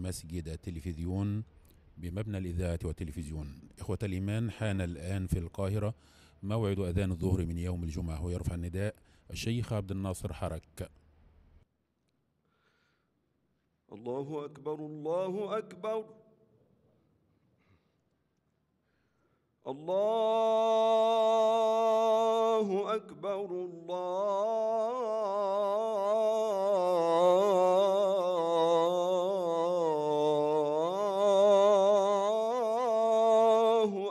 مسجد التلفزيون بمبنى الإذاعة والتلفزيون إخوة الإيمان حان الآن في القاهرة موعد أذان الظهر من يوم الجمعة ويرفع النداء الشيخ عبد الناصر حرك الله أكبر الله أكبر الله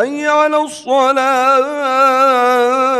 حي على الصلاه